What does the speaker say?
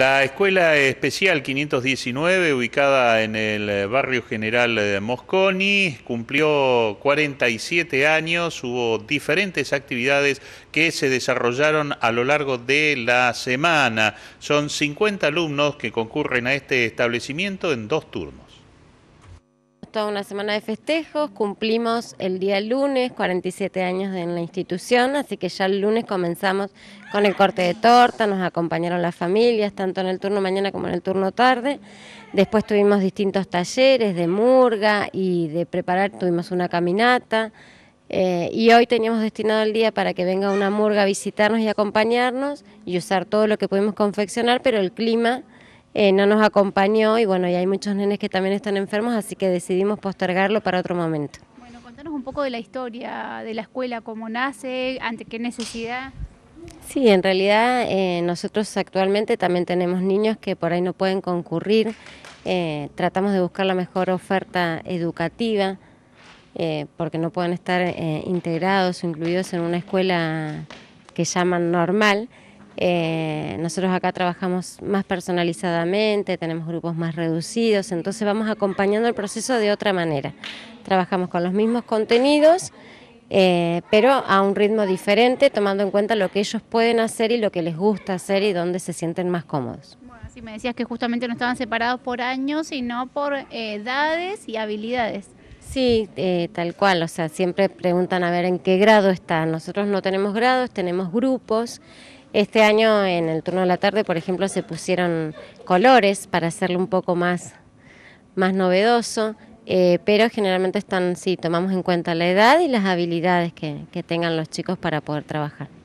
La Escuela Especial 519, ubicada en el eh, barrio General eh, Mosconi, cumplió 47 años, hubo diferentes actividades que se desarrollaron a lo largo de la semana. Son 50 alumnos que concurren a este establecimiento en dos turnos toda una semana de festejos, cumplimos el día lunes 47 años en la institución, así que ya el lunes comenzamos con el corte de torta, nos acompañaron las familias, tanto en el turno mañana como en el turno tarde. Después tuvimos distintos talleres de murga y de preparar, tuvimos una caminata. Eh, y hoy teníamos destinado el día para que venga una murga a visitarnos y acompañarnos y usar todo lo que pudimos confeccionar, pero el clima eh, no nos acompañó y bueno, y hay muchos nenes que también están enfermos, así que decidimos postergarlo para otro momento. Bueno, contanos un poco de la historia de la escuela, cómo nace, ante qué necesidad. Sí, en realidad eh, nosotros actualmente también tenemos niños que por ahí no pueden concurrir, eh, tratamos de buscar la mejor oferta educativa. porque no pueden estar integrados o incluidos en una escuela que llaman normal. Eh, nosotros acá trabajamos más personalizadamente, tenemos grupos más reducidos, entonces vamos acompañando el proceso de otra manera. Trabajamos con los mismos contenidos, eh, pero a un ritmo diferente, tomando en cuenta lo que ellos pueden hacer y lo que les gusta hacer y dónde se sienten más cómodos. si me decías que justamente no estaban separados por años, sino por eh, edades y habilidades. Sí, eh, tal cual, o sea, siempre preguntan a ver en qué grado está. Nosotros no tenemos grados, tenemos grupos. Este año en el turno de la tarde, por ejemplo, se pusieron colores para hacerlo un poco más, más novedoso, eh, pero generalmente están, sí, tomamos en cuenta la edad y las habilidades que, que tengan los chicos para poder trabajar.